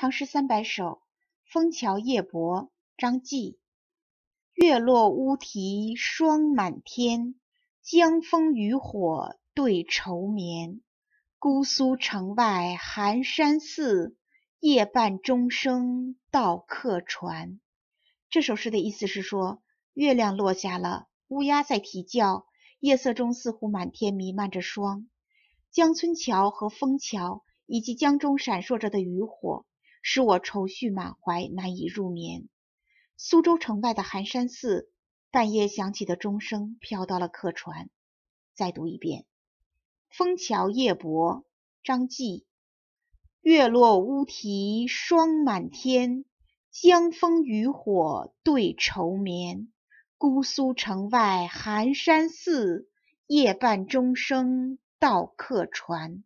《唐诗三百首》《枫桥夜泊》张继，月落乌啼霜满天，江枫渔火对愁眠。姑苏城外寒山寺，夜半钟声到客船。这首诗的意思是说，月亮落下了，乌鸦在啼叫，夜色中似乎满天弥漫着霜。江村桥和枫桥，以及江中闪烁着的渔火。使我愁绪满怀，难以入眠。苏州城外的寒山寺，半夜响起的钟声飘到了客船。再读一遍《枫桥夜泊》张继：月落乌啼霜满天，江枫渔火对愁眠。姑苏城外寒山寺，夜半钟声到客船。